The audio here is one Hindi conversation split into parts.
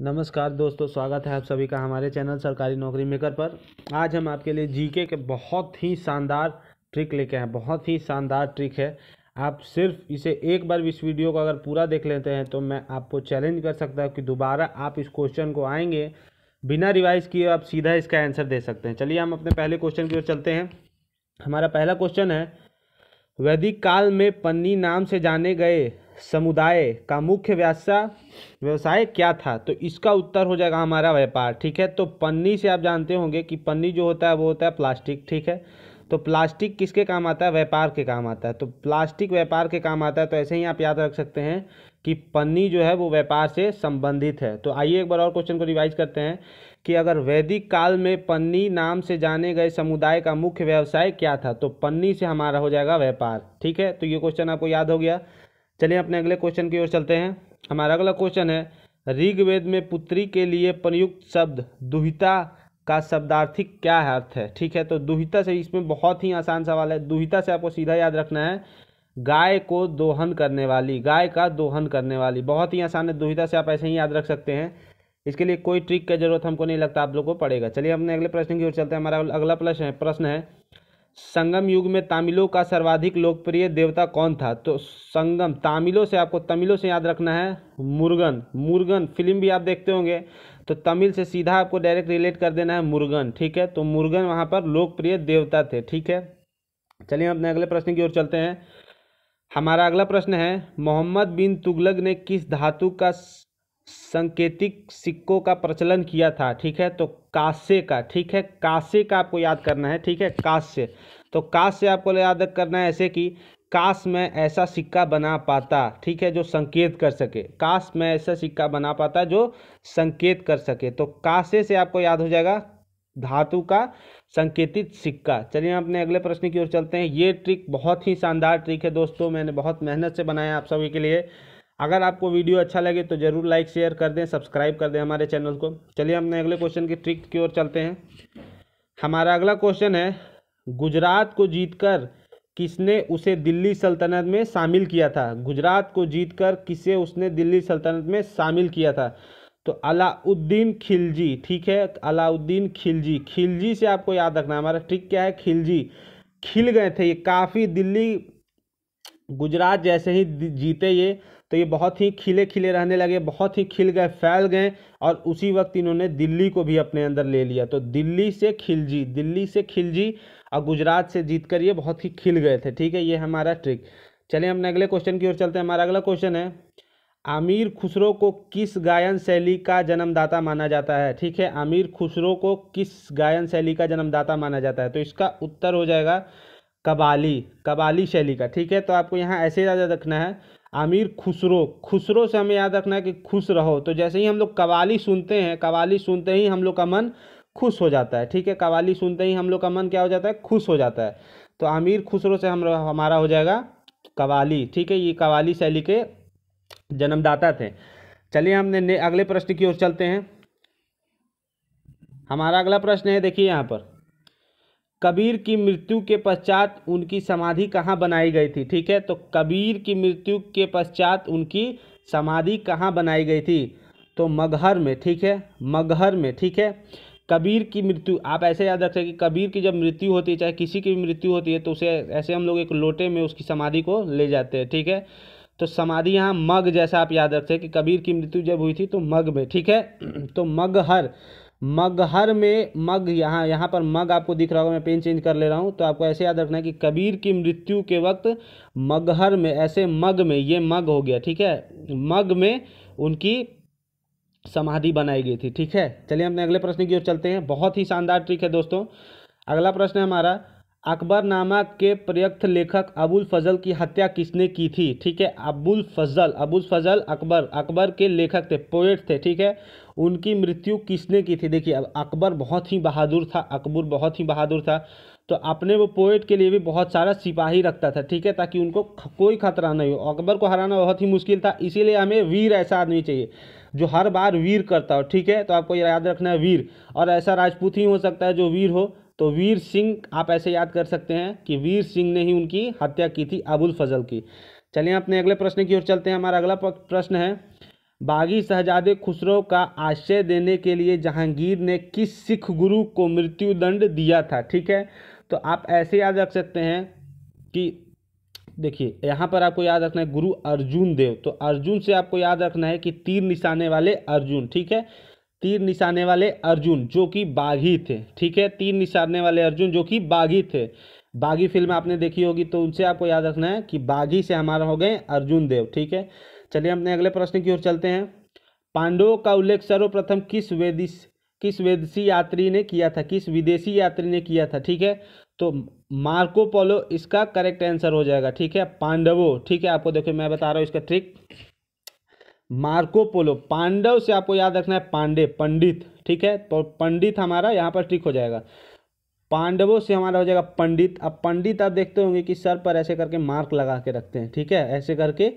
नमस्कार दोस्तों स्वागत है आप सभी का हमारे चैनल सरकारी नौकरी मेकर पर आज हम आपके लिए जीके के बहुत ही शानदार ट्रिक लेके हैं बहुत ही शानदार ट्रिक है आप सिर्फ इसे एक बार इस वीडियो को अगर पूरा देख लेते हैं तो मैं आपको चैलेंज कर सकता हूँ कि दोबारा आप इस क्वेश्चन को आएंगे बिना रिवाइज किए आप सीधा इसका आंसर दे सकते हैं चलिए हम अपने पहले क्वेश्चन की ओर चलते हैं हमारा पहला क्वेश्चन है वैदिक काल में पन्नी नाम से जाने गए समुदाय का मुख्य व्यवसाय व्यवसाय क्या था तो इसका उत्तर हो जाएगा हमारा व्यापार ठीक है तो पन्नी से आप जानते होंगे कि पन्नी जो होता है वो होता है प्लास्टिक ठीक है तो प्लास्टिक किसके काम आता है व्यापार के काम आता है तो प्लास्टिक व्यापार के काम आता है तो ऐसे ही आप याद रख सकते हैं कि पन्नी जो है वो व्यापार से संबंधित है तो आइए एक बार और क्वेश्चन को रिवाइज करते हैं कि अगर वैदिक काल में पन्नी नाम से जाने गए समुदाय का मुख्य व्यवसाय क्या था तो पन्नी से हमारा हो जाएगा व्यापार ठीक है तो ये क्वेश्चन आपको याद हो गया चलिए अपने अगले क्वेश्चन की ओर चलते हैं हमारा अगला क्वेश्चन है ऋग्वेद में पुत्री के लिए प्रयुक्त शब्द दुहिता का शब्दार्थिक क्या अर्थ है ठीक है तो दुहिता से इसमें बहुत ही आसान सवाल है दुहिता से आपको सीधा याद रखना है गाय को दोहन करने वाली गाय का दोहन करने वाली बहुत ही आसान है दुहिता से आप ऐसे ही याद रख सकते हैं इसके लिए कोई ट्रिक की जरूरत हमको नहीं लगता आप लोग को पड़ेगा चलिए अपने अगले प्रश्न की ओर चलते हैं हमारा अगला प्रश्न है प्रश्न है संगम युग में तमिलों का सर्वाधिक लोकप्रिय देवता कौन था तो संगम तमिलों से आपको तमिलों से याद रखना है मुर्गन मुर्गन फिल्म भी आप देखते होंगे तो तमिल से सीधा आपको डायरेक्ट रिलेट कर देना है मुर्गन ठीक है तो मुर्गन वहाँ पर लोकप्रिय देवता थे ठीक है चलिए अपने अगले प्रश्न की ओर चलते हैं हमारा अगला प्रश्न है मोहम्मद बिन तुगलक ने किस धातु का संकेतिक सिक्कों का प्रचलन किया था ठीक है तो कांसे का ठीक है कांसे का आपको याद करना है ठीक है कांस्य तो कांस्य आपको याद करना है ऐसे कि काश मैं ऐसा सिक्का बना पाता ठीक है जो संकेत कर सके काश मैं ऐसा सिक्का बना पाता जो संकेत कर सके तो कासे से आपको याद हो जाएगा धातु का संकेतित सिक्का चलिए अपने अगले प्रश्न की ओर चलते हैं ये ट्रिक बहुत ही शानदार ट्रिक है दोस्तों मैंने बहुत मेहनत से बनाया आप सभी के लिए अगर आपको वीडियो अच्छा लगे तो ज़रूर लाइक शेयर कर दें सब्सक्राइब कर दें हमारे चैनल को चलिए हमने अगले क्वेश्चन की ट्रिक की ओर चलते हैं हमारा अगला क्वेश्चन है गुजरात को जीतकर किसने उसे दिल्ली सल्तनत में शामिल किया था गुजरात को जीतकर किसे उसने दिल्ली सल्तनत में शामिल किया था तो अलाउद्दीन खिलजी ठीक है अलाउद्दीन खिलजी खिलजी से आपको याद रखना हमारा ट्रिक क्या है खिलजी खिल गए थे ये काफ़ी दिल्ली गुजरात जैसे ही जीते ये तो ये बहुत ही खिले खिले रहने लगे बहुत ही खिल गए फैल गए और उसी वक्त इन्होंने दिल्ली को भी अपने अंदर ले लिया तो दिल्ली से खिलजी दिल्ली से खिलजी और गुजरात से जीत कर ये बहुत ही खिल गए थे ठीक है ये हमारा ट्रिक चलिए हम अगले क्वेश्चन की ओर चलते हैं हमारा अगला क्वेश्चन है आमिर खुसरो को किस गायन शैली का जन्मदाता माना जाता है ठीक है आमिर खुसरो को किस गायन शैली का जन्मदाता माना जाता है तो इसका उत्तर हो जाएगा कबाली कबाली शैली का ठीक है तो आपको यहाँ ऐसे याद रखना है आमिर खुसरो खुसरो से हमें याद रखना है कि खुश रहो तो जैसे ही हम लोग कवाली सुनते हैं कवाली सुनते ही हम लोग का मन खुश हो जाता है ठीक है कवाली सुनते ही हम लोग का मन क्या हो जाता है खुश हो जाता है तो आमिर खुसरो से हम हमारा हो जाएगा कवाली ठीक है ये कवाली शैली के जन्मदाता थे चलिए हमने अगले प्रश्न की ओर चलते हैं हमारा अगला प्रश्न है देखिए यहाँ पर कबीर की मृत्यु के पश्चात उनकी समाधि कहाँ बनाई गई थी ठीक है तो कबीर की मृत्यु के पश्चात उनकी समाधि कहाँ बनाई गई थी तो मगहर में ठीक है मगहर में ठीक है कबीर की मृत्यु आप ऐसे याद रखें कि कबीर की जब मृत्यु होती है चाहे किसी की भी मृत्यु होती है तो उसे ऐसे हम लोग एक लोटे में उसकी समाधि को ले जाते हैं ठीक है तो समाधि यहाँ मग जैसा आप याद रखते हैं कि कबीर की मृत्यु जब हुई थी तो मग में ठीक है तो मगहर मगहर में मग यहाँ यहाँ पर मग आपको दिख रहा होगा मैं पेन चेंज कर ले रहा हूँ तो आपको ऐसे याद रखना है कि कबीर की मृत्यु के वक्त मगहर में ऐसे मग में ये मग हो गया ठीक है मग में उनकी समाधि बनाई गई थी ठीक है चलिए हमने अगले प्रश्न की ओर चलते हैं बहुत ही शानदार ट्रिक है दोस्तों अगला प्रश्न है हमारा अकबरनामा के प्रयक्त लेखक अबुल फजल की हत्या किसने की थी ठीक है अबुल फजल अबुल फजल अकबर अकबर के लेखक थे पोएट थे ठीक है उनकी मृत्यु किसने की थी देखिए अब अकबर बहुत ही बहादुर था अकबर बहुत ही बहादुर था तो अपने वो पोएट के लिए भी बहुत सारा सिपाही रखता था ठीक है ताकि उनको कोई खतरा नहीं हो अकबर को हराना बहुत ही मुश्किल था इसीलिए हमें वीर ऐसा आदमी चाहिए जो हर बार वीर करता हो ठीक है तो आपको याद रखना है वीर और ऐसा राजपूत ही हो सकता है जो वीर हो तो वीर सिंह आप ऐसे याद कर सकते हैं कि वीर सिंह ने ही उनकी हत्या की थी अबुल फजल की चलिए अपने अगले प्रश्न की ओर चलते हैं हमारा अगला प्रश्न है बागी शहजादे खुसरो का आश्रय देने के लिए जहांगीर ने किस सिख गुरु को मृत्युदंड दिया था ठीक है तो आप ऐसे याद रख सकते हैं कि देखिए यहाँ पर आपको याद रखना है गुरु अर्जुन देव तो अर्जुन से आपको याद रखना है कि तीर निशाने वाले अर्जुन ठीक है तीर निशाने वाले अर्जुन जो कि बाघी थे ठीक है तीर निशाने वाले अर्जुन जो कि बाघी थे बागी फिल्म आपने देखी होगी तो उनसे आपको याद रखना है कि बागी से हमारा हो गए अर्जुन देव ठीक है चलिए अपने अगले प्रश्न की ओर चलते हैं पांडवों का उल्लेख सर्वप्रथम किस वेदिस किस वेदसी यात्री ने किया था किस विदेशी यात्री ने किया था ठीक है तो मार्को पोलो इसका करेक्ट आंसर हो जाएगा ठीक है पांडवों ठीक है आपको देखो मैं बता रहा हूँ इसका ट्रिक मार्कोपोलो पांडव से आपको याद रखना है पांडे पंडित ठीक है तो पंडित हमारा यहाँ पर ठीक हो जाएगा पांडवों से हमारा हो जाएगा पंडित अब पंडित आप देखते होंगे कि सर पर ऐसे करके मार्क लगा के रखते हैं ठीक है ऐसे करके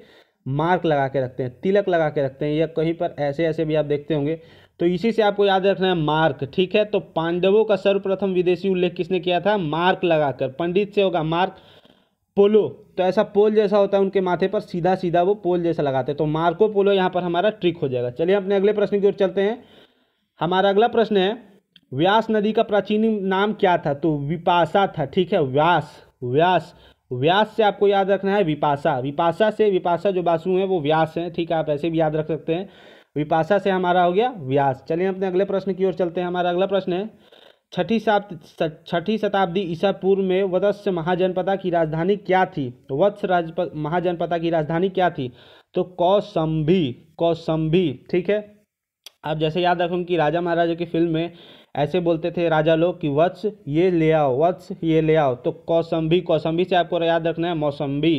मार्क लगा के रखते हैं तिलक लगा के रखते हैं या कहीं पर ऐसे ऐसे भी आप देखते होंगे तो इसी से आपको याद रखना है मार्क ठीक है तो पांडवों का सर्वप्रथम विदेशी उल्लेख किसने किया था मार्क लगाकर पंडित से होगा मार्क पोलो तो ऐसा पोल जैसा होता है उनके माथे पर सीधा सीधा वो पोल जैसा लगाते हैं तो मार्को पोलो यहाँ पर हमारा ट्रिक हो जाएगा चलिए अपने अगले प्रश्न की ओर चलते हैं हमारा अगला प्रश्न है व्यास नदी का प्राचीन नाम क्या था तो विपासा था ठीक है व्यास व्यास व्यास से आपको याद रखना है विपासा विपासा से विपाशा जो बासु हैं वो व्यास हैं ठीक है आप ऐसे भी याद रख सकते हैं विपाशा से हमारा हो गया व्यास चलिए अपने अगले प्रश्न की ओर चलते हैं हमारा अगला प्रश्न है छठी छठी शताब्दी ईसा पूर्व में वत्स्य महाजनपदा की राजधानी क्या थी तो वत्स राज महाजनपदा की राजधानी क्या थी तो कौशंभी कौसम्भी ठीक है आप जैसे याद रखो कि राजा महाराजा की फिल्म में ऐसे बोलते थे राजा लोग कि वत्स ये ले आओ वत्स ये ले आओ तो कौसम्भी कौसम्भी से आपको याद रखना है मौसम्बी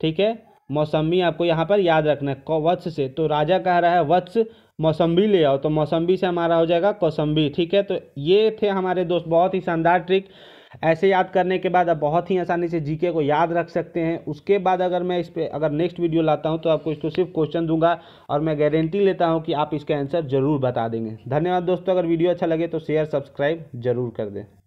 ठीक है मौसम्बी आपको यहाँ पर याद रखना है वत्स से तो राजा कह रहा है वत्स मौसम्बी ले आओ तो मौसम्बी से हमारा हो जाएगा कौसम्बी ठीक है तो ये थे हमारे दोस्त बहुत ही शानदार ट्रिक ऐसे याद करने के बाद आप बहुत ही आसानी से जीके को याद रख सकते हैं उसके बाद अगर मैं इस पर अगर नेक्स्ट वीडियो लाता हूं तो आपको इसको सिर्फ क्वेश्चन दूंगा और मैं गारंटी लेता हूं कि आप इसका आंसर ज़रूर बता देंगे धन्यवाद दोस्तों अगर वीडियो अच्छा लगे तो शेयर सब्सक्राइब जरूर कर दें